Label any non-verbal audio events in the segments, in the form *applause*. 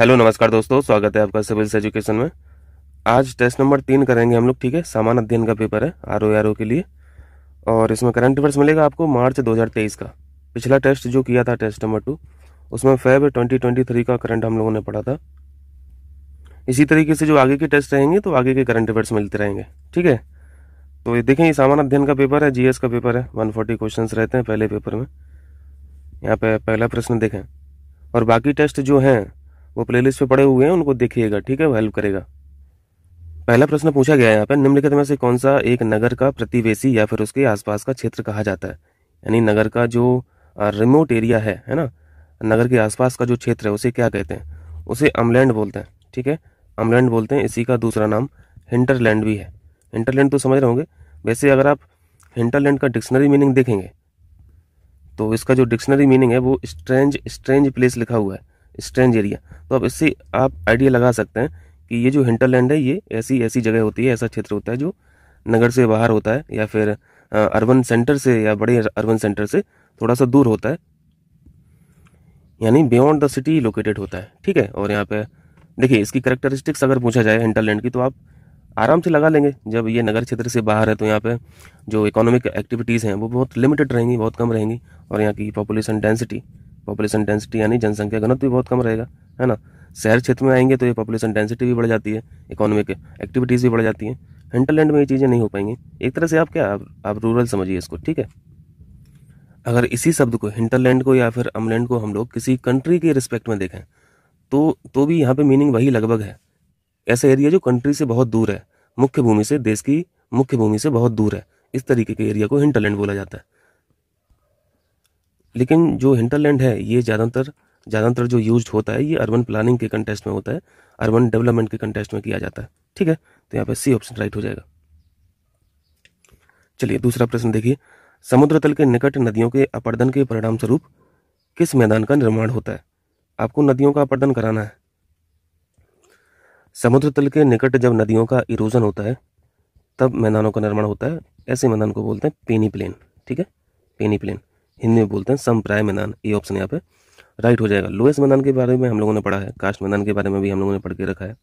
hello नमस्कार दोस्तों स्वागत है आपका सिविल्स एजुकेशन में आज टेस्ट नंबर तीन करेंगे हम लोग ठीक है सामान अध्ययन का पेपर है आर ओ आर ओ के लिए और इसमें करंट अफेयर्स मिलेगा आपको मार्च 2023 का पिछला टेस्ट जो किया था टेस्ट नंबर टू उसमें फेब 2023 का करंट हम लोगों ने पढ़ा था इसी तरीके से जो आगे के टेस्ट रहेंगे तो आगे के करंट अफेयर्स मिलते रहेंगे ठीक है तो ये देखें ये सामान अध्ययन का पेपर है जीएस का पेपर है 140 क्वेश्चन रहते हैं पहले पेपर में यहाँ पे पहला प्रश्न देखें और बाकी टेस्ट जो हैं वो प्लेलिस्ट पे पड़े हुए हैं उनको देखिएगा ठीक है वो हेल्प करेगा पहला प्रश्न पूछा गया है यहाँ पर निम्नलिखित में से कौन सा एक नगर का प्रतिवेशी या फिर उसके आसपास का क्षेत्र कहा जाता है यानी नगर का जो रिमोट एरिया है है ना नगर के आसपास का जो क्षेत्र है उसे क्या कहते हैं उसे अमलैंड बोलते हैं ठीक है अमलैंड बोलते हैं इसी का दूसरा नाम हिंटरलैंड भी है हिंटरलैंड तो समझ रहे होंगे वैसे अगर आप हिंटरलैंड का डिक्शनरी मीनिंग देखेंगे तो इसका जो डिक्शनरी मीनिंग है वो स्ट्रेंज स्ट्रेंज प्लेस लिखा हुआ है स्ट्रेंज एरिया तो अब इससे आप आइडिया लगा सकते हैं कि ये जो हिंटरलैंड है ये ऐसी ऐसी जगह होती है ऐसा क्षेत्र होता है जो नगर से बाहर होता है या फिर अर्बन सेंटर से या बड़े अर्बन सेंटर से थोड़ा सा दूर होता है यानी बियॉन्ड द सिटी लोकेटेड होता है ठीक है और यहाँ पे देखिए इसकी करेक्टरिस्टिक्स अगर पूछा जाए हिंटरलैंड की तो आप आराम से लगा लेंगे जब ये नगर क्षेत्र से बाहर है तो यहाँ पे जो इकोनॉमिक एक्टिविटीज़ हैं वो बहुत लिमिटेड रहेंगी बहुत कम रहेंगी और यहाँ की पॉपुलेशन डेंसिटी पॉपुलेशन डेंसिटी यानी जनसंख्या घनत्व भी बहुत कम रहेगा है ना शहर क्षेत्र में आएंगे तो ये पॉपुलेशन डेंसिटी भी बढ़ जाती है इकोनॉमिक एक्टिविटीज़ भी बढ़ जाती हैं हिंटरलैंड में ये चीज़ें नहीं हो पाएंगी एक तरह से आप क्या आप, आप रूरल समझिए इसको ठीक है अगर इसी शब्द को हिंटरलैंड को या फिर अमलैंड को हम लोग किसी कंट्री के रिस्पेक्ट में देखें तो तो भी यहाँ पे मीनिंग वही लगभग है ऐसा एरिया जो कंट्री से बहुत दूर है मुख्य भूमि से देश की मुख्य भूमि से बहुत दूर है इस तरीके के एरिया को हिंटरलैंड बोला जाता है लेकिन जो हिंटरलैंड है ये ज़्यादातर ज़्यादातर जो यूज होता है ये अर्बन प्लानिंग के कंटेस्ट में होता है अर्बन डेवलपमेंट के कंटेस्ट में किया जाता है ठीक है तो यहाँ पे सी ऑप्शन राइट हो जाएगा चलिए दूसरा प्रश्न देखिए समुद्र तल के निकट नदियों के अपर्दन के परिणाम स्वरूप किस मैदान का निर्माण होता है आपको नदियों का अपर्दन कराना है समुद्र तल के निकट जब नदियों का इरोजन होता है तब मैदानों का निर्माण होता है ऐसे मैदान को बोलते हैं पेनी प्लेन ठीक है पेनी प्लेन हिंदी में बोलते हैं संप्राय मैदान ये ऑप्शन यहाँ पे राइट हो जाएगा लोएस्ट मैदान के बारे में हम लोगों ने पढ़ा है कास्ट मैदान के बारे में भी हम लोगों ने पढ़ के रखा है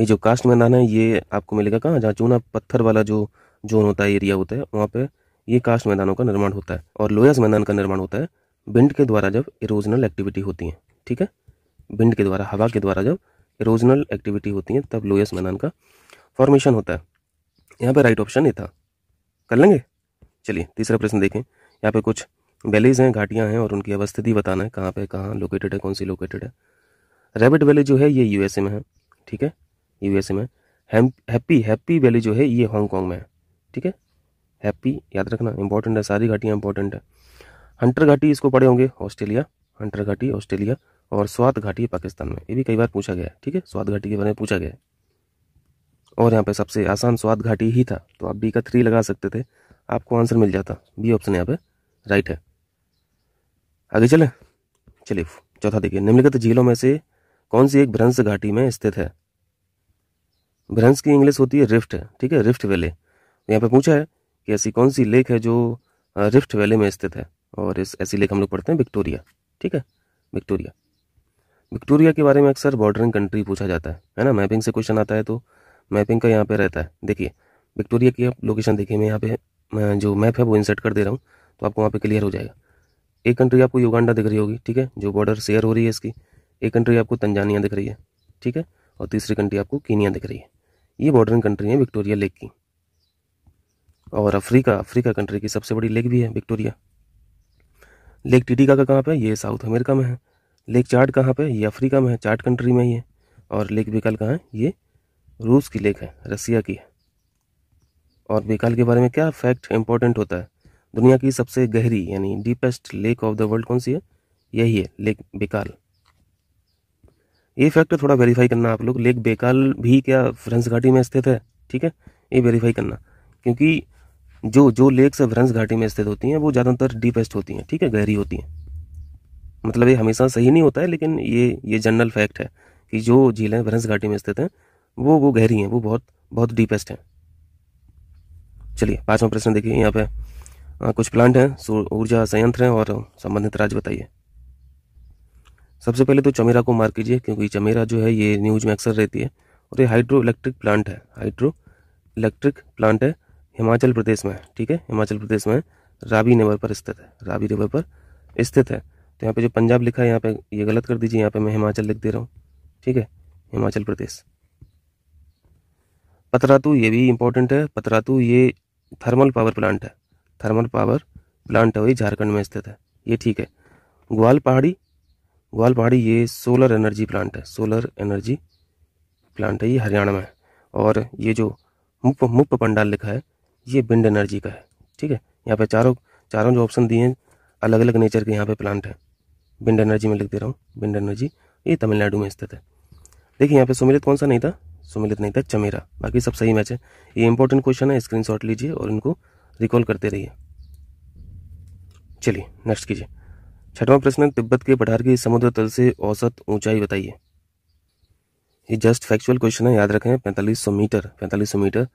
ये जो कास्ट मैदान है ये आपको मिलेगा कहाँ जहाँ चूना पत्थर वाला जो जोन होता है एरिया होता है वहाँ पर ये कास्ट मैदानों का निर्माण होता है और लोएस्ट मैदान का निर्माण होता है बिंड के द्वारा जब इरोजनल एक्टिविटी होती है ठीक है बिंड के द्वारा हवा के द्वारा जब इरोजनल एक्टिविटी होती है तब लोएस्ट मैदान का फॉर्मेशन होता है यहाँ पर राइट ऑप्शन ये था कर लेंगे चलिए तीसरा प्रश्न देखें यहाँ पे कुछ वैलीज़ हैं घाटियाँ हैं और उनकी अवस्थिति बताना है कहाँ पे कहाँ लोकेटेड है कौन सी लोकेटेड है रैबिट वैली जो है ये यूएसए में है ठीक है यूएसए में हैप्पी हैप्पी वैली जो है ये हांगकॉन्ग में है ठीक है हैप्पी याद रखना इंपॉर्टेंट है सारी घाटियाँ इंपॉर्टेंट है हंटर घाटी इसको पड़े होंगे ऑस्ट्रेलिया हंटर घाटी ऑस्ट्रेलिया और स्वात घाटी पाकिस्तान में ये भी कई बार पूछा गया है ठीक है स्वात घाटी के बारे में पूछा गया है और यहाँ पे सबसे आसान स्वाद घाटी ही था तो आप बी का थ्री लगा सकते थे आपको आंसर मिल जाता बी ऑप्शन यहाँ पे राइट है आगे चले चलिए चौथा देखिए निम्नलिखित झीलों में से कौन सी एक भ्रंस घाटी में स्थित है भ्रंस की इंग्लिश होती है रिफ्ट ठीक है रिफ्ट वैले यहाँ पे पूछा है कि ऐसी कौन सी लेक है जो रिफ्ट वैले में स्थित है और इस ऐसी लेक हम लोग पढ़ते हैं विक्टोरिया ठीक है विक्टोरिया विक्टोरिया के बारे में अक्सर बॉर्डरिंग कंट्री पूछा जाता है है ना मैपिंग से क्वेश्चन आता है तो मैपिंग का यहाँ पे रहता है देखिए विक्टोरिया की आप लोकेशन देखिए मैं यहाँ पे जो मैप है वो इंसर्ट कर दे रहा हूँ तो आपको वहाँ पे क्लियर हो जाएगा एक कंट्री आपको युगांडा दिख रही होगी ठीक है जो बॉर्डर शेयर हो रही है इसकी एक कंट्री आपको तंजानिया दिख रही है ठीक है और तीसरी कंट्री आपको कीनिया दिख रही है ये बॉर्डरिंग कंट्री है विक्टोरिया लेक की और अफ्रीका अफ्रीका कंट्री की सबसे बड़ी लेक भी है विक्टोरिया लेक टिटिका का कहाँ पर ये साउथ अमेरिका में है लेक चार्ट कहाँ पर ये अफ्रीका में है चार्ट कंट्री में ही है और लेक बेकाल कहाँ है ये रूस की लेक है रसिया की है और बेकाल के बारे में क्या फैक्ट इंपॉर्टेंट होता है दुनिया की सबसे गहरी यानी deepest lake of the world कौन सी है यही है लेक बेकाल ये फैक्ट थोड़ा वेरीफाई करना आप लोग लेक बेकाल भी क्या फ्रेंस घाटी में स्थित है ठीक है ये वेरीफाई करना क्योंकि जो जो लेक्स फ्रेंस घाटी में स्थित होती हैं वो ज़्यादातर डीपेस्ट होती हैं ठीक है गहरी होती हैं मतलब ये हमेशा सही नहीं होता है लेकिन ये ये जनरल फैक्ट है कि जो झीलें भ्रंस घाटी में स्थित हैं वो वो गहरी हैं वो बहुत बहुत डीपेस्ट हैं चलिए पाँचवा प्रश्न देखिए यहाँ पे कुछ प्लांट हैं ऊर्जा संयंत्र हैं और संबंधित राज्य बताइए सबसे पहले तो चमेरा को मार कीजिए क्योंकि चमेरा जो है ये न्यूज में अक्सर रहती है और ये हाइड्रो इलेक्ट्रिक प्लांट है हाइड्रो इलेक्ट्रिक प्लांट है हिमाचल प्रदेश में ठीक है हिमाचल प्रदेश में रावी नेवर पर स्थित है रावी नेवर पर स्थित है तो यहाँ पे जो पंजाब लिखा है यहाँ पे ये गलत कर दीजिए यहाँ पे मैं हिमाचल लिख दे रहा हूँ ठीक है हिमाचल प्रदेश पतरातू ये भी इम्पोर्टेंट है पतरातू ये थर्मल पावर प्लांट है थर्मल पावर प्लांट है वही झारखंड में स्थित है ये ठीक है ग्वाल पहाड़ी ग्वाल पहाड़ी ये सोलर एनर्जी प्लांट है सोलर एनर्जी प्लांट है ये हरियाणा में है और ये जो मुप मुप पंडाल लिखा है ये विंड एनर्जी का है ठीक है यहाँ पे चारों चारों जो ऑप्शन दिए हैं अलग अलग नेचर के यहाँ पे प्लांट है विंड एनर्जी में लिख दे रहा हूँ विंड एनर्जी ये तमिलनाडु में स्थित है देखिए यहाँ पे सुमिलित कौन सा नहीं था सुमिलित नहीं था चमेरा बाकी सब सही मैच है ये इंपॉर्टेंट क्वेश्चन है स्क्रीन लीजिए और इनको रिकॉल करते रहिए चलिए नेक्स्ट कीजिए छठवां प्रश्न तिब्बत के पठार की समुद्र तल से औसत ऊंचाई बताइए ये जस्ट फैक्चुअल क्वेश्चन है याद रखें पैंतालीस सौ मीटर पैंतालीस सौ मीटर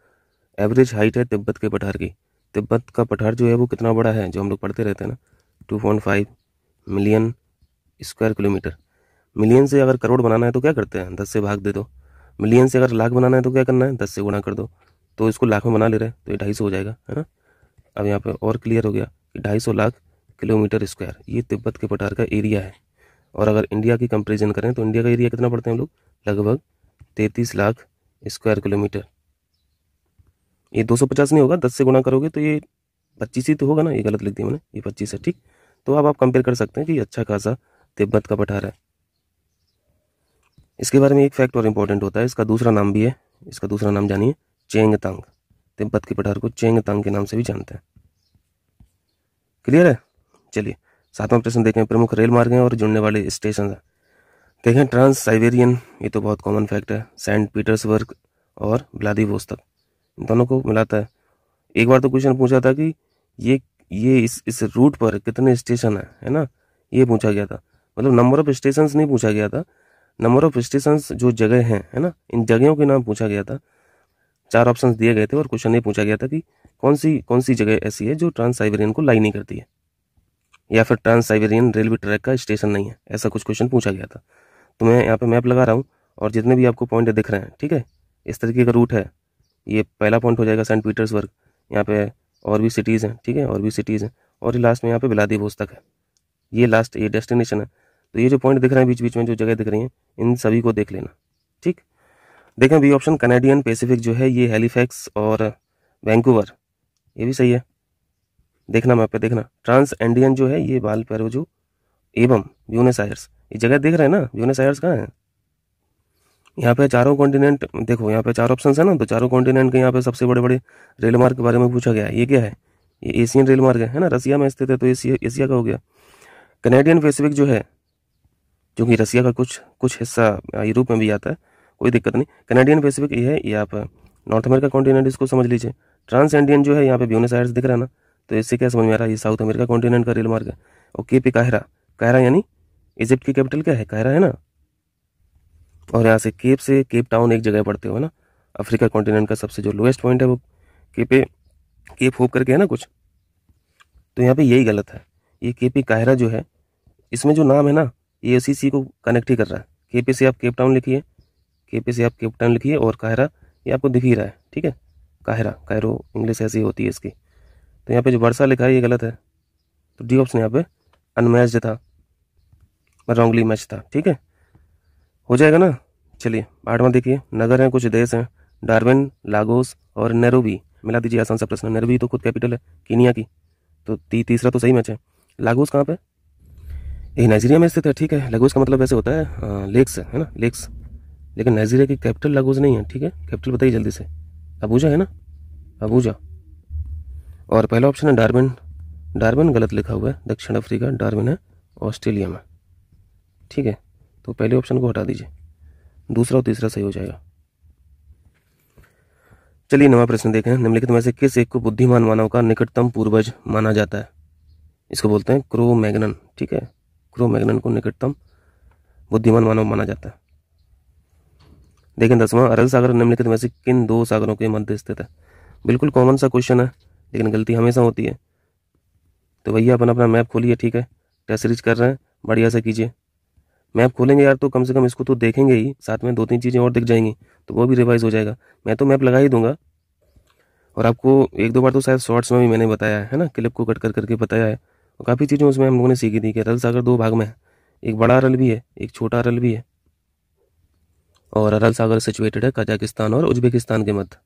एवरेज हाइट है तिब्बत के पठार की तिब्बत का पठार जो है वो कितना बड़ा है जो हम लोग पढ़ते रहते हैं ना two point five million square kilometre million से अगर करोड़ बनाना है तो क्या करते हैं दस से भाग दे दो मिलियन से अगर लाख बनाना है तो क्या करना है दस से गुणा कर दो तो इसको लाख में बना ले रहे हैं तो ये ढाई सौ हो जाएगा है ना अब यहाँ पर और क्लियर हो गया कि ढाई सौ लाख किलोमीटर स्क्वायर ये तिब्बत के पठार का एरिया है और अगर इंडिया की कंपेरिजन करें तो इंडिया का एरिया कितना पड़ता है हम लोग लगभग तैंतीस लाख स्क्वायर किलोमीटर ये दो सौ पचास नहीं होगा दस से गुणा करोगे तो ये पच्चीस ही तो होगा ना ये गलत लिख दिया मैंने ये पच्चीस है ठीक तो अब आप कंपेयर कर सकते हैं कि अच्छा खासा तिब्बत का पठार है इसके बारे में एक फैक्ट और इम्पोर्टेंट होता है इसका दूसरा नाम भी है इसका दूसरा नाम जानिए चेंगतांग तिब्बत के पठार को चेंग तांग के नाम से भी जानते हैं क्लियर है चलिए सातवां प्रश्न देखें प्रमुख रेल मार्ग हैं और जुड़ने वाले स्टेशन हैं देखें ट्रांस साइबेरियन ये तो बहुत कॉमन फैक्ट है सेंट पीटर्सबर्ग और व्लादिवोस्तक इन दोनों को मिलाता है एक बार तो क्वेश्चन पूछा था कि ये ये इस इस रूट पर कितने स्टेशन है है ना ये पूछा गया था मतलब नंबर ऑफ स्टेशन नहीं पूछा गया था नंबर ऑफ स्टेशन जो जगह हैं है ना इन जगहों के नाम पूछा गया था चार ऑप्शन दिए गए थे और क्वेश्चन ये पूछा गया था कि कौन सी कौन सी जगह ऐसी है जो ट्रांस साइबेरियन को लाई नहीं करती है या फिर ट्रांस साइबेरियन रेलवे ट्रैक का स्टेशन नहीं है ऐसा कुछ क्वेश्चन पूछा गया था तो मैं यहाँ पे मैप लगा रहा हूँ और जितने भी आपको पॉइंट दिख रहे हैं ठीक है इस तरीके का रूट है ये पहला पॉइंट हो जाएगा सेंट पीटर्सबर्ग यहाँ पे और भी सिटीज़ हैं ठीक है और भी सिटीज़ हैं और ये लास्ट में यहाँ पे बिलादी तक है ये लास्ट ये डेस्टिनेशन है तो ये जो पॉइंट दिख रहे हैं बीच बीच में जो जगह दिख रही हैं इन सभी को देख लेना ठीक देखें बी ऑप्शन कनेडियन पेसिफिक जो है ये हेलीफैक्स और वैंकूवर ये भी सही है देखना मैं पे देखना ट्रांस एंडियन जो है ये बाल पैरोजू एवं ब्यूनस आयर्स ये जगह देख रहे हैं ना ब्यूनस आयर्स कहाँ हैं यहाँ पे चारों कॉन्टिनेंट देखो यहाँ पे चार ऑप्शन है ना तो चारों कॉन्टिनेंट के यहाँ पे सबसे बड़े बड़े रेल मार्ग के बारे में पूछा गया है ये क्या है ये एशियन रेल मार्ग है है ना रसिया में स्थित है तो एशिया एशिया का हो गया कनेडियन पेसिफिक जो है जो कि रसिया का कुछ कुछ हिस्सा यूरोप में भी आता है कोई दिक्कत नहीं कैनेडियन पैसिफिक ये है ये आप नॉर्थ अमेरिका कॉन्टिनेंट इसको समझ लीजिए ट्रांस इंडियन जो है यहाँ पे ब्यूनस आयर्स दिख रहा ना तो इससे क्या समझ में आ रहा है ये साउथ अमेरिका कॉन्टिनेंट का रेल मार्ग है और के पी काहरा काहरा यानी इजिप्ट की कैपिटल क्या है काहरा है ना और यहाँ से केप से केप टाउन एक जगह पड़ते हो ना अफ्रीका कॉन्टिनेंट का सबसे जो लोएस्ट पॉइंट है वो के पे केप होप करके है ना कुछ तो यहाँ पे यही गलत है ये के पी काहरा जो है इसमें जो नाम है ना ये उसी सी को कनेक्ट ही कर रहा है केपे से आप केप टाउन लिखिए के पे से आप केपटाउन लिखिए और काहरा ये आपको दिख ही रहा है ठीक है काहरा कायरो इंग्लिश ऐसी होती है इसकी तो यहाँ पे जो वर्षा लिखा है ये गलत है तो डी ऑप्शन यहाँ पे अनमैच था रॉन्गली मैच था ठीक है हो जाएगा ना चलिए आठवा देखिए नगर हैं कुछ देश हैं डार्विन लागोस और नेरोबी मिला दीजिए आसान सा प्रश्न नेरोबी तो खुद कैपिटल है कीनिया की तो ती, तीसरा तो सही मैच है लागोस कहाँ पर ये नाइजीरिया में स्थित है ठीक है लागोस का मतलब ऐसे होता है लेक्स है ना लेक्स लेकिन नाइजीरिया की कैपिटल लागोज नहीं है ठीक है कैपिटल बताइए जल्दी से अबूजा है ना अबूजा और पहला ऑप्शन है डार्बिन डार्बिन गलत लिखा हुआ है दक्षिण अफ्रीका डार्बिन है ऑस्ट्रेलिया में ठीक है तो पहले ऑप्शन को हटा दीजिए दूसरा और तीसरा सही हो जाएगा चलिए नवा प्रश्न देखें निम्नलिखित में से किस एक को बुद्धिमान मानव का निकटतम पूर्वज माना जाता है इसको बोलते हैं क्रो मैगनन ठीक है क्रो मैगनन को निकटतम बुद्धिमान मानव माना जाता है देखें दसवां अरल सागर निम्नलिखित में से किन दो सागरों के मध्य स्थित है बिल्कुल कॉमन सा क्वेश्चन है लेकिन गलती हमेशा होती है तो भैया अपन अपना मैप खोलिए ठीक है टेस्ट सीरीज कर रहे हैं बढ़िया से कीजिए मैप खोलेंगे यार तो कम से कम इसको तो देखेंगे ही साथ में दो तीन चीज़ें और दिख जाएंगी तो वो भी रिवाइज हो जाएगा मैं तो मैप लगा ही दूंगा और आपको एक दो बार तो शायद शॉर्ट्स में भी मैंने बताया है ना क्लिप को कट कर करके बताया है और काफ़ी चीज़ें उसमें हम लोगों ने सीखी थी कि रल सागर दो भाग में है एक बड़ा रल भी है एक छोटा रल भी है और अरल सागर सिचुएटेड है कजाकिस्तान और उज्बेकिस्तान के मध्य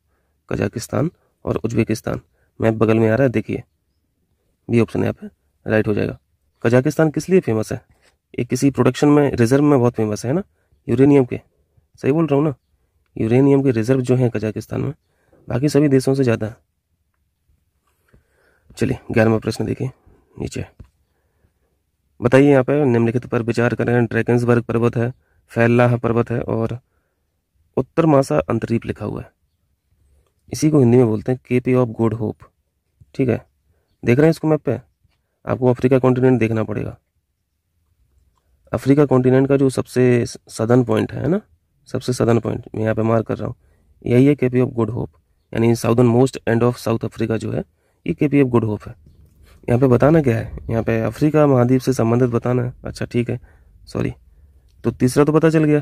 कजाकिस्तान और उज्बेकिस्तान मैप बगल में आ रहा है देखिए बी ऑप्शन यहाँ पे राइट हो जाएगा कजाकिस्तान किस लिए फेमस है ये किसी प्रोडक्शन में रिजर्व में बहुत फेमस है ना यूरेनियम के सही बोल रहा हूँ ना यूरेनियम के रिजर्व जो हैं कजाकिस्तान में बाकी सभी देशों से ज़्यादा है चलिए ग्यारहवा प्रश्न देखिए नीचे बताइए यहाँ पे निम्नलिखित पर विचार करें ड्रैगन्सबर्ग पर्वत है फैल्लाह पर्वत है और उत्तर मासा अंतरीप लिखा हुआ है इसी को हिंदी में बोलते हैं केपी ऑफ गुड होप ठीक है देख रहे हैं इसको मैप पे आपको अफ्रीका कॉन्टिनेंट देखना पड़ेगा अफ्रीका कॉन्टिनेंट का जो सबसे सदन पॉइंट है ना सबसे सदन पॉइंट मैं यहाँ पे मार कर रहा हूँ यही है Cape of good hope यानी southern most end of South Africa जो है ये के पी ऑफ गुड होप है यहाँ पे बताना क्या है यहाँ पे अफ्रीका महाद्वीप से संबंधित बताना है अच्छा ठीक है सॉरी तो तीसरा तो पता चल गया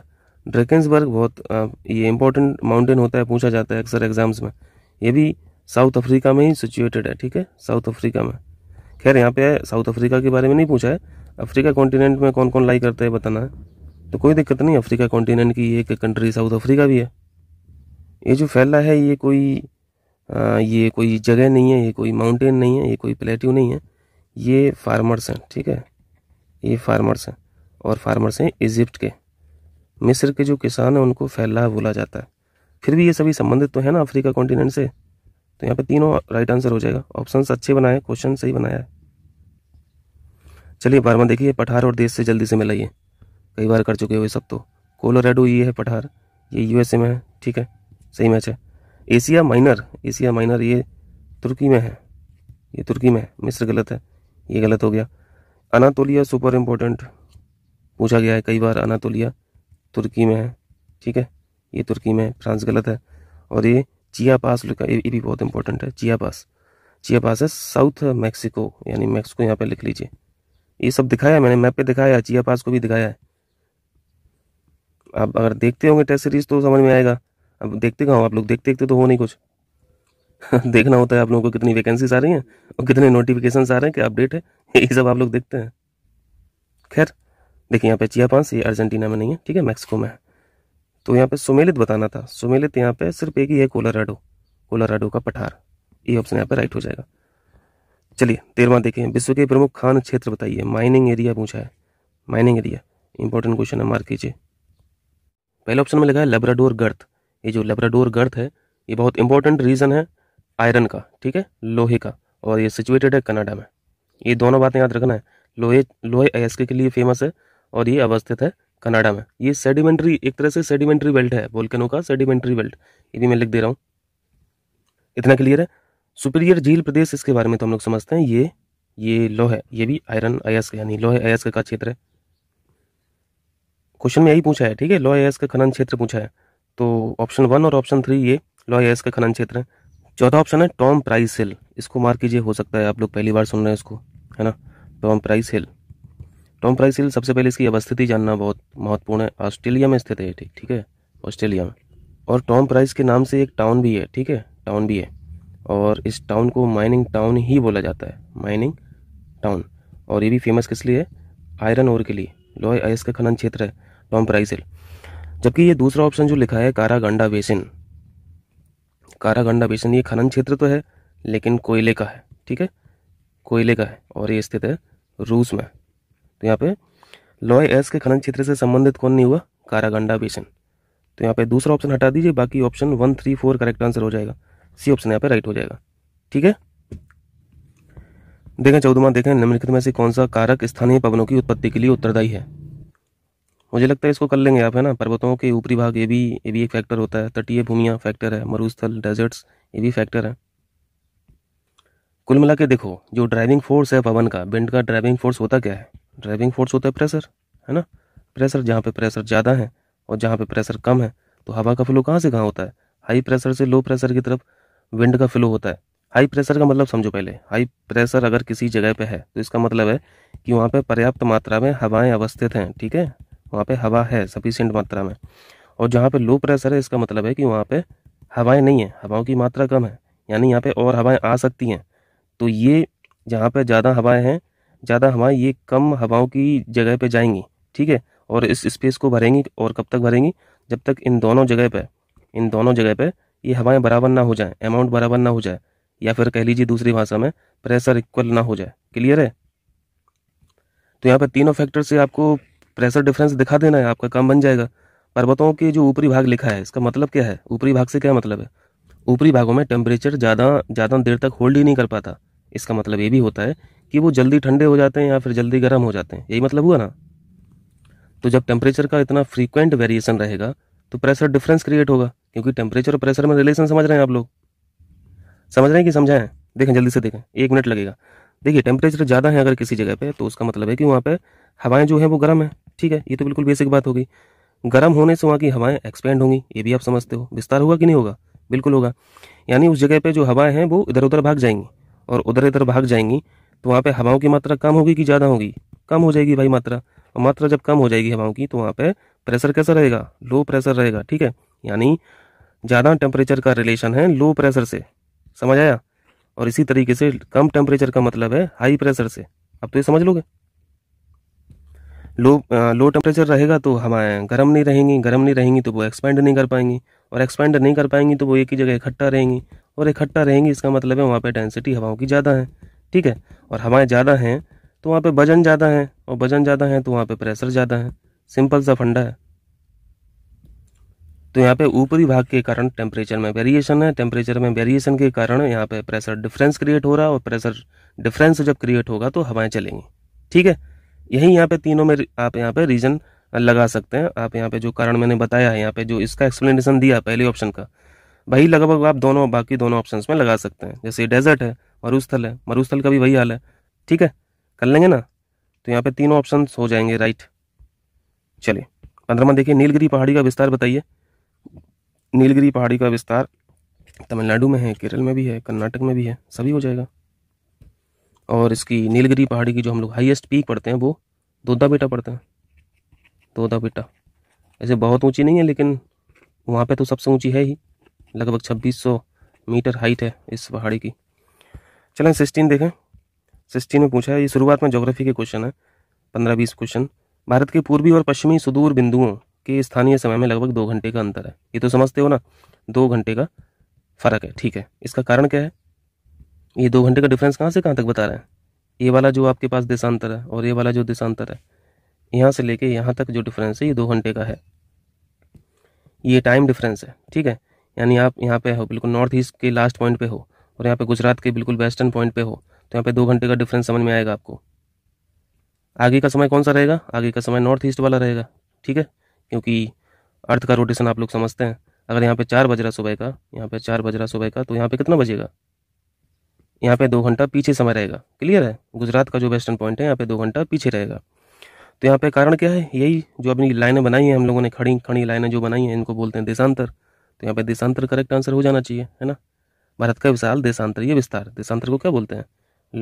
ड्रेकन्सबर्ग बहुत ये इंपॉर्टेंट माउंटेन होता है पूछा जाता है अक्सर एग्जाम्स में ये भी साउथ अफ्रीका में ही सिचुएटेड है ठीक है साउथ अफ्रीका में खैर यहाँ पे साउथ अफ्रीका के बारे में नहीं पूछा है अफ्रीका कॉन्टिनेंट में कौन कौन लाई करते हैं बताना है तो कोई दिक्कत नहीं अफ्रीका कॉन्टिनेंट की एक कंट्री साउथ अफ्रीका भी है ये जो फैला है ये कोई आ, ये कोई जगह नहीं है ये कोई माउंटेन नहीं है ये कोई प्लेट्यू नहीं है ये फार्मर्स हैं ठीक है ये फार्मर्स हैं और फार्मर्स हैं इजिप्ट के मिस्र के जो किसान हैं उनको फैला बोला जाता है फिर भी ये सभी संबंधित तो है ना अफ्रीका कॉन्टिनेंट से तो यहाँ पे तीनों राइट आंसर हो जाएगा ऑप्शन अच्छे बनाए क्वेश्चन सही बनाया है चलिए बार बार देखिए पठार और देश से जल्दी से मिलाइए कई बार कर चुके हुए सब तो कोलोराडो ये है पठार ये यूएसए में है ठीक है सही मैच है एशिया माइनर एशिया माइनर ये तुर्की में है ये तुर्की में है मिस्र गलत है ये गलत हो गया अनातोलिया सुपर इम्पोर्टेंट पूछा गया है कई बार अनातोलिया तुर्की में है ठीक है ये तुर्की में फ्रांस गलत है और ये चिया पास लिखा ये भी बहुत इंपॉर्टेंट है चिया पास चिया पास है साउथ मैक्सिको यानी मैक्सिको यहाँ पे लिख लीजिए ये सब दिखाया मैंने मैप पे दिखाया चिया पास को भी दिखाया है आप अगर देखते होंगे टेस्ट सीरीज तो समझ में आएगा अब देखते कहाँ आप लोग देखते देखते तो हो नहीं कुछ *laughs* देखना होता है आप लोगों को कितनी वैकेंसीज आ रही हैं और कितने नोटिफिकेशन आ रहे हैं क्या अपडेट है *laughs* ये सब आप लोग देखते हैं खैर देखिए यहाँ पे चिया पांच ये अर्जेंटीना में नहीं है ठीक है मैक्सिको में है तो यहाँ पे सुमेलित बताना था सुमेलित यहाँ पे सिर्फ एक ही है कोलाराडो कोलाराडो का पठार ये ऑप्शन यहाँ पे राइट हो जाएगा चलिए तेरवा देखें विश्व के प्रमुख खान क्षेत्र बताइए माइनिंग एरिया पूछा है माइनिंग एरिया इंपॉर्टेंट क्वेश्चन है मार्क कीजिए पहले ऑप्शन में लिखा है लेब्राडोर गर्थ ये जो लेब्राडोर गर्थ है ये बहुत इंपॉर्टेंट रीजन है आयरन का ठीक है लोहे का और ये सिचुएटेड है कनाडा में ये दोनों बातें याद रखना है लोहे लोहे अयस्क के लिए फेमस है और ये अवस्थित है कनाडा में ये सेडिमेंट्री एक तरह से सेडिमेंट्री बेल्ट है बोलकनो का सेडिमेंट्री बेल्ट ये भी मैं लिख दे रहा हूँ इतना क्लियर है सुपीरियर झील प्रदेश इसके बारे में तो हम लोग समझते हैं ये ये लोह है ये भी आयरन अयस्क यानी लोह अयस्क का क्षेत्र है क्वेश्चन में यही पूछा है ठीक है लोह अयस्क का खनन क्षेत्र पूछा है तो ऑप्शन वन और ऑप्शन थ्री ये लोह अयस्क का खनन क्षेत्र है चौथा ऑप्शन है टॉम प्राइस हिल इसको मार्क कीजिए हो सकता है आप लोग पहली बार सुन रहे हैं इसको है ना Tom Price hill Tom Price hill सबसे पहले इसकी अवस्थिति जानना बहुत महत्वपूर्ण है ऑस्ट्रेलिया में स्थित है ठीक ठीक है ऑस्ट्रेलिया में और टॉम प्राइस के नाम से एक टाउन भी है ठीक है टाउन भी है और इस टाउन को माइनिंग टाउन ही बोला जाता है माइनिंग टाउन और ये भी फेमस किस लिए है आयरन ओर के लिए लोहे आयस का खनन क्षेत्र है टॉम प्राइस हिल जबकि ये दूसरा ऑप्शन जो लिखा है कारागंडा बेसिन कारागंडा बेसिन ये खनन क्षेत्र तो है लेकिन कोयले का है ठीक है कोयले का है और ये स्थित है रूस में तो यहाँ पे लॉय एस के खनन क्षेत्र से संबंधित कौन नहीं हुआ कारागंडा बेसन तो यहाँ पे दूसरा ऑप्शन हटा दीजिए बाकी option one three four correct answer हो जाएगा सी ऑप्शन यहाँ पे राइट हो जाएगा ठीक है देखें चौदहवा देखें निम्नलिखित में से कौन सा कारक स्थानीय पवनों की उत्पत्ति के लिए उत्तरदायी है मुझे लगता है इसको कर लेंगे आप है ना पर्वतों के ऊपरी भाग ये भी ये भी एक फैक्टर होता है तटीय भूमियाँ फैक्टर है मरुस्थल डेजर्ट्स ये भी फैक्टर है कुल मिला के देखो जो ड्राइविंग फोर्स है पवन का विंड का ड्राइविंग फोर्स होता क्या है ड्राइविंग फोर्स होता है प्रेशर है ना प्रेशर जहाँ पे प्रेशर ज़्यादा है और जहाँ पे प्रेशर कम है तो हवा का फ्लो कहाँ से कहाँ होता है हाई प्रेशर से लो प्रेशर की तरफ विंड का फ्लो होता है हाई प्रेशर का मतलब समझो पहले हाई प्रेशर अगर किसी जगह पे है तो इसका मतलब है कि वहाँ पे पर्याप्त मात्रा में हवाएं अवस्थित हैं ठीक है वहाँ पे हवा है सफिशियंट मात्रा में और जहाँ पे लो प्रेशर है इसका मतलब है कि वहाँ पे हवाएं नहीं है हवाओं की मात्रा कम है यानी यहाँ पे और हवाएं आ सकती हैं तो ये जहाँ पे ज़्यादा हवाएं हैं ज़्यादा हवाएं ये कम हवाओं की जगह पर जाएंगी ठीक है और इस स्पेस को भरेंगी और कब तक भरेंगी जब तक इन दोनों जगह पर इन दोनों जगह पर ये हवाएं बराबर ना हो जाए अमाउंट बराबर ना हो जाए या फिर कह लीजिए दूसरी भाषा में प्रेशर इक्वल ना हो जाए क्लियर है तो यहाँ पर तीनों फैक्टर से आपको प्रेशर डिफरेंस दिखा देना है आपका काम बन जाएगा पर्वतों के जो ऊपरी भाग लिखा है इसका मतलब क्या है ऊपरी भाग से क्या मतलब है ऊपरी भागों में टेम्परेचर ज़्यादा ज़्यादा देर तक होल्ड ही नहीं कर पाता इसका मतलब ये भी होता है कि वो जल्दी ठंडे हो जाते हैं या फिर जल्दी गर्म हो जाते हैं यही मतलब हुआ ना तो जब टेम्परेचर का इतना फ्रीक्वेंट वेरिएशन रहेगा तो प्रेशर डिफरेंस क्रिएट होगा क्योंकि टेम्परेचर और प्रेशर में रिलेशन समझ रहे हैं आप लोग समझ रहे हैं कि समझाएं देखें जल्दी से देखें एक मिनट लगेगा देखिए टेम्परेचर ज़्यादा है अगर किसी जगह पे तो उसका मतलब है कि वहाँ पे हवाएं जो हैं वो गर्म है ठीक है ये तो बिल्कुल बेसिक बात होगी गर्म होने से वहाँ की हवाएं एक्सपेंड होंगी ये भी आप समझते हो विस्तार होगा कि नहीं होगा बिल्कुल होगा यानी उस जगह पे जो हवाएं हैं वो इधर उधर भाग जाएंगी और उधर इधर भाग जाएंगी तो वहाँ पे हवाओं की मात्रा कम होगी कि ज़्यादा होगी कम हो जाएगी भाई मात्रा और मात्रा जब कम हो जाएगी हवाओं की तो वहाँ पे प्रेशर कैसा रहेगा लो प्रेशर रहेगा ठीक है यानी ज़्यादा टेम्परेचर का रिलेशन है लो प्रेशर से समझ आया और इसी तरीके से कम टेम्परेचर का मतलब है हाई प्रेशर से अब तो ये समझ लोगे लो आ, लो टेम्परेचर रहेगा तो हमारे गर्म नहीं रहेंगी गर्म नहीं रहेंगी तो वो एक्सपेंड नहीं कर पाएंगी और एक्सपेंड नहीं कर पाएंगी तो वो एक ही जगह इकट्ठा रहेंगी और इकट्ठा रहेंगी इसका मतलब है वहाँ पर डेंसिटी हवाओं की ज़्यादा है ठीक है और हवाएं ज़्यादा हैं तो वहाँ पे वजन ज़्यादा है और वजन ज़्यादा है तो वहाँ पे प्रेशर ज़्यादा है सिंपल सा फंडा है तो यहाँ पे ऊपरी भाग के कारण टेम्परेचर में वेरिएशन है टेम्परेचर में वेरिएशन के कारण यहाँ पे प्रेशर डिफरेंस क्रिएट हो रहा है और प्रेशर डिफरेंस जब क्रिएट होगा तो हवाएं चलेंगी ठीक है यही यहाँ पे तीनों में आप यहाँ पे रीजन लगा सकते हैं आप यहाँ पे जो कारण मैंने बताया है यहाँ पे जो इसका एक्सप्लेनेशन दिया पहले ऑप्शन का वही लगभग आप दोनों बाकी दोनों ऑप्शन में लगा सकते हैं जैसे डेजर्ट है मरुस्थल है मरुस्थल का भी वही हाल है ठीक है कर लेंगे ना तो यहाँ पे तीनों ऑप्शन हो जाएंगे राइट चलिए पंद्रह देखिए नीलगिरी पहाड़ी का विस्तार बताइए नीलगिरी पहाड़ी का विस्तार तमिलनाडु में है केरल में भी है कर्नाटक में भी है सभी हो जाएगा और इसकी नीलगिरी पहाड़ी की जो हम लोग हाईएस्ट पीक पढ़ते हैं वो दोदा बेटा पढ़ते हैं दोदा बेटा ऐसे बहुत ऊंची नहीं है लेकिन वहाँ पे तो सबसे ऊंची है ही लगभग 2600 मीटर हाइट है इस पहाड़ी की चलें सिक्सटीन देखें सिक्सटीन में पूछा है ये शुरुआत में जोग्राफी के क्वेश्चन है पंद्रह बीस क्वेश्चन भारत के पूर्वी और पश्चिमी सुदूर बिंदुओं के स्थानीय समय में लगभग दो घंटे का अंतर है ये तो समझते हो ना दो घंटे का फ़र्क है ठीक है इसका कारण क्या है ये दो घंटे का डिफरेंस कहाँ से कहाँ तक बता रहे हैं ये वाला जो आपके पास देशांतर है और ये वाला जो देशांतर है यहाँ से लेके यहाँ तक जो डिफरेंस है ये दो घंटे का है ये टाइम डिफरेंस है ठीक है यानी आप यहाँ पे हो बिल्कुल नॉर्थ ईस्ट के लास्ट पॉइंट पे हो और यहाँ पे गुजरात के बिल्कुल वेस्टर्न पॉइंट पे हो तो यहाँ पे दो घंटे का डिफरेंस समझ में आएगा आपको आगे का समय कौन सा रहेगा आगे का समय नॉर्थ ईस्ट वाला रहेगा ठीक है क्योंकि अर्थ का रोटेशन आप लोग समझते हैं अगर यहाँ पे चार बज रहा सुबह का यहाँ पे चार बज रहा सुबह का तो यहाँ पे कितना बजेगा यहाँ पे दो घंटा पीछे समय रहेगा क्लियर है गुजरात का जो वेस्टर्न पॉइंट है यहाँ पे दो घंटा पीछे रहेगा तो यहाँ पे कारण क्या है यही जो अपनी लाइनें बनाई हैं हम लोगों ने खड़ी खड़ी लाइनें जो बनाई हैं इनको बोलते हैं देशांतर तो यहाँ पे देशांतर करेक्ट आंसर हो जाना चाहिए है ना भारत का विशाल देशांतर ये विस्तार देशांतर को क्या बोलते हैं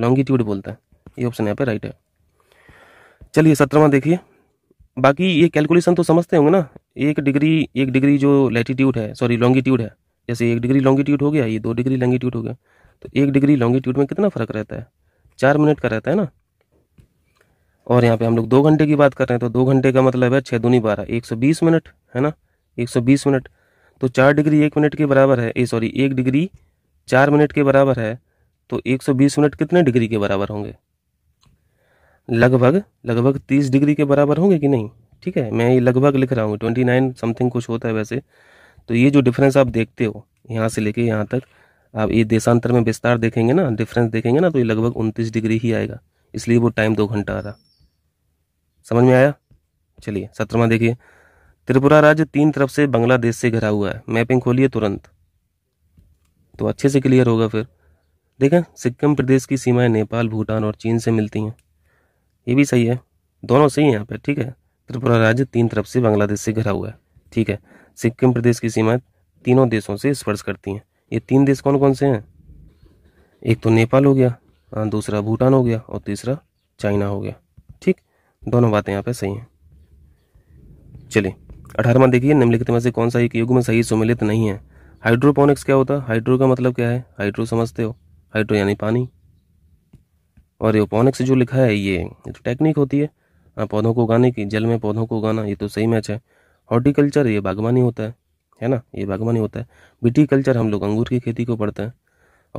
लॉन्गिट्यूड बोलते हैं ये ऑप्शन यहाँ पे राइट है चलिए सत्रहवा देखिए बाकी ये कैलकुलेशन तो समझते होंगे ना एक डिग्री एक डिग्री जो लैटीट्यूड है सॉरी लॉन्गिट्यूड है जैसे एक डिग्री लॉन्गिट्यूड हो गया ये दो डिग्री लॉन्गिट्यूड हो गया तो एक डिग्री लॉन्गिट्यूड में कितना फ़र्क रहता है चार मिनट का रहता है ना और यहाँ पे हम लोग दो घंटे की बात कर रहे हैं तो दो घंटे का मतलब है छः दूनी बारह एक सौ बीस मिनट है ना एक सौ बीस मिनट तो चार डिग्री एक मिनट के बराबर है ए सॉरी एक डिग्री चार मिनट के बराबर है तो 120 मिनट कितने डिग्री के बराबर होंगे लगभग लगभग 30 डिग्री के बराबर होंगे कि नहीं ठीक है मैं ये लगभग लिख रहा हूँ ट्वेंटी नाइन समथिंग कुछ होता है वैसे तो ये जो डिफरेंस आप देखते हो यहाँ से लेके यहाँ तक आप ये देशांतर में विस्तार देखेंगे ना डिफरेंस देखेंगे ना तो ये लगभग उनतीस डिग्री ही आएगा इसलिए वो टाइम दो घंटा आ रहा समझ में आया चलिए सत्रवा देखिए त्रिपुरा राज्य तीन तरफ से बांग्लादेश से घिरा हुआ है मैपिंग खोलिए तुरंत तो अच्छे से क्लियर होगा फिर देखें सिक्किम प्रदेश की सीमाएं नेपाल भूटान और चीन से मिलती हैं ये भी सही है दोनों सही हैं यहाँ पर ठीक है त्रिपुरा राज्य तीन तरफ से बांग्लादेश से घिरा हुआ है ठीक है सिक्किम प्रदेश की सीमाएं तीनों देशों से स्पर्श करती हैं ये तीन देश कौन कौन से हैं एक तो नेपाल हो गया दूसरा भूटान हो गया और तीसरा चाइना हो गया ठीक दोनों बातें यहाँ पर सही हैं चलिए अठारहवा देखिए निम्नलिखित में से कौन सा एक युग में सही सुमिलित नहीं है हाइड्रोपोनिक्स क्या होता है हाइड्रो का मतलब क्या है हाइड्रो समझते हो हाइड्रो यानी पानी और योपोनिक्स जो लिखा है ये जो तो टेक्निक होती है हाँ, पौधों को उगाने की जल में पौधों को उगाना ये तो सही मैच है हॉर्टिकल्चर ये बागवानी होता है है ना ये बागवानी होता है कल्चर हम लोग अंगूर की खेती को पढ़ते हैं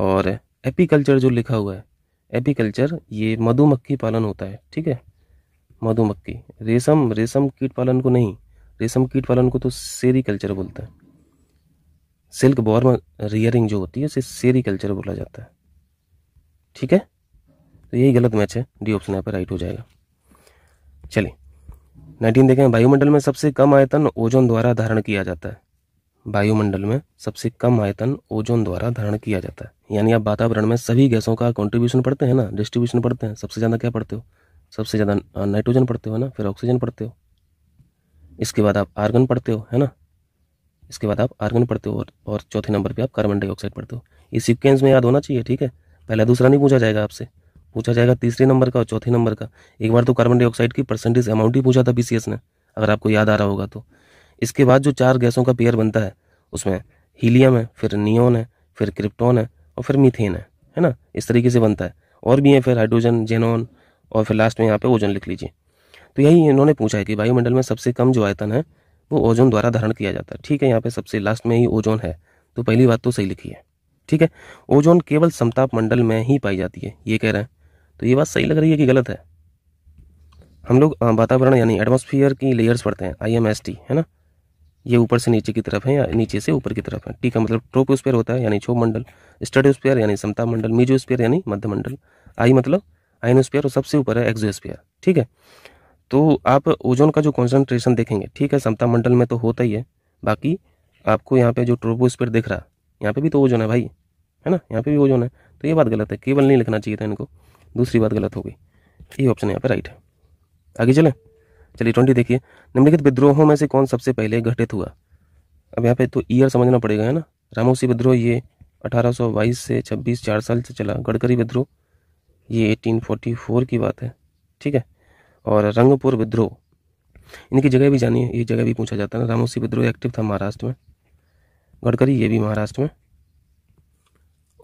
और एपीकल्चर जो लिखा हुआ है एपीकल्चर ये मधुमक्खी पालन होता है ठीक है मधुमक्खी रेशम रेशम कीट पालन को नहीं रेशम कीट पालन को तो सेरी कल्चर बोलते हैं सिल्क बॉर्म रियरिंग जो होती है उसे सेरी कल्चर बोला जाता है ठीक है तो यही गलत मैच है डी ऑप्शन यहाँ पर राइट हो जाएगा चलिए नाइनटीन देखें वायुमंडल में सबसे कम आयतन ओजोन द्वारा धारण किया जाता है वायुमंडल में सबसे कम आयतन ओजोन द्वारा धारण किया जाता है यानी आप वातावरण में सभी गैसों का कंट्रीब्यूशन पढ़ते हैं ना डिस्ट्रीब्यूशन पढ़ते हैं सबसे ज़्यादा क्या पढ़ते हो सबसे ज़्यादा नाइट्रोजन पढ़ते हो ना फिर ऑक्सीजन पढ़ते हो इसके बाद आप आर्गन पढ़ते हो है ना इसके बाद आप आर्गन पढ़ते हो और, और चौथे नंबर पे आप कार्बन डाइऑक्साइड पढ़ते हो इस सीक्वेंस में याद होना चाहिए ठीक है पहला दूसरा नहीं पूछा जाएगा आपसे पूछा जाएगा तीसरे नंबर का और चौथे नंबर का एक बार तो कार्बन डाइऑक्साइड की परसेंटेज अमाउंट ही पूछा था बी ने अगर आपको याद आ रहा होगा तो इसके बाद जो चार गैसों का पेयर बनता है उसमें हीलियम है फिर नियोन है फिर क्रिप्टॉन है और फिर मीथेन है है ना इस तरीके से बनता है और भी हैं फिर हाइड्रोजन जेनोन और फिर लास्ट में यहाँ पे ओजन लिख लीजिए तो यही इन्होंने पूछा है कि वायुमंडल में सबसे कम जो आयतन है वो ओजोन द्वारा धारण किया जाता है ठीक है यहाँ पे सबसे लास्ट में ही ओजोन है तो पहली बात तो सही लिखी है ठीक है ओजोन केवल समताप मंडल में ही पाई जाती है ये कह रहे हैं तो ये बात सही लग रही है कि गलत है हम लोग वातावरण यानी एटमोसफियर की लेयर्स पढ़ते हैं आई एम एस टी है ना ये ऊपर से नीचे की तरफ है या नीचे से ऊपर की तरफ है ठीक है मतलब स्पेयर होता है यानी छोप मंडल स्पेयर यानी समता मंडल स्पेयर यानी मध्य मंडल आई मतलब आइनोस्फेयर और सबसे ऊपर है एक्जोस्फेयर ठीक है तो आप ओजोन का जो कॉन्सेंट्रेशन देखेंगे ठीक है समता मंडल में तो होता ही है बाकी आपको यहाँ पे जो ट्रोपोस्फेयर दिख रहा यहाँ पे भी तो ओजोन है भाई है ना यहाँ पे भी ओजोन है तो ये बात गलत है केवल नहीं लिखना चाहिए था इनको दूसरी बात गलत हो गई ये ऑप्शन यहाँ पे राइट है आगे चलें चलिए ट्वेंटी देखिए निम्नलिखित विद्रोहों में से कौन सबसे पहले घटित हुआ अब यहाँ पे तो ईयर समझना पड़ेगा है ना रामोसी विद्रोह ये अठारह से छब्बीस चार साल से चला गडकरी विद्रोह ये एटीन की बात है ठीक है और रंगपुर विद्रोह इनकी जगह भी जानिए ये जगह भी पूछा जाता है ना रामोसी विद्रोह एक्टिव था महाराष्ट्र में गडकरी ये भी महाराष्ट्र में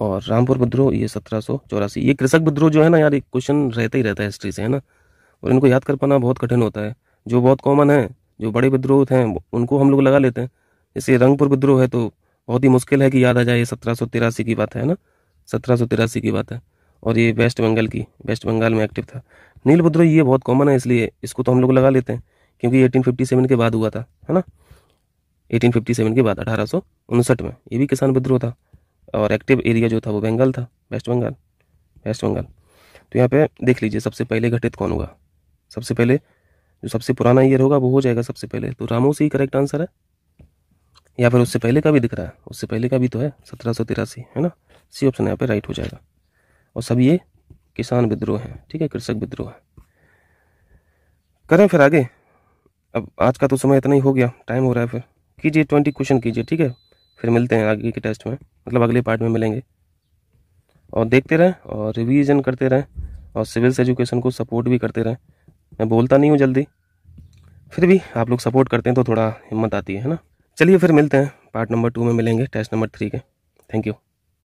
और रामपुर विद्रोह ये सत्रह सौ चौरासी ये कृषक विद्रोह जो है ना यार एक क्वेश्चन रहता ही रहता है हिस्ट्री से है ना और इनको याद कर पाना बहुत कठिन होता है जो बहुत कॉमन है जो बड़े विद्रोह थे उनको हम लोग लगा लेते हैं जैसे रंगपुर विद्रोह है तो बहुत ही मुश्किल है कि याद आ जाए ये सत्रह सौ तिरासी की बात है ना सत्रह सौ तिरासी की बात है और ये वेस्ट बंगाल की वेस्ट बंगाल में एक्टिव था नीलभद्र ये बहुत कॉमन है इसलिए इसको तो हम लोग लगा लेते हैं क्योंकि 1857 के बाद हुआ था है ना 1857 के बाद अठारह में ये भी किसान विद्रोह था और एक्टिव एरिया जो था वो बंगाल था वेस्ट बंगाल वेस्ट बंगाल तो यहाँ पे देख लीजिए सबसे पहले घटित कौन हुआ सबसे पहले जो सबसे पुराना ईयर होगा वो हो जाएगा सबसे पहले तो रामोस ही करेक्ट आंसर है या फिर उससे पहले का भी दिख रहा है उससे पहले का भी तो है सत्रह है ना सी ऑप्शन यहाँ पे राइट हो जाएगा और सब ये किसान विद्रोह है ठीक है कृषक विद्रोह है करें फिर आगे अब आज का तो समय इतना ही हो गया टाइम हो रहा है फिर कीजिए ट्वेंटी क्वेश्चन कीजिए ठीक है फिर मिलते हैं आगे के टेस्ट में मतलब अगले पार्ट में मिलेंगे और देखते रहें और रिवीजन करते रहें और सिविल्स एजुकेशन को सपोर्ट भी करते रहें मैं बोलता नहीं हूँ जल्दी फिर भी आप लोग सपोर्ट करते हैं तो थोड़ा हिम्मत आती है ना चलिए फिर मिलते हैं पार्ट नंबर टू में मिलेंगे टेस्ट नंबर थ्री के थैंक यू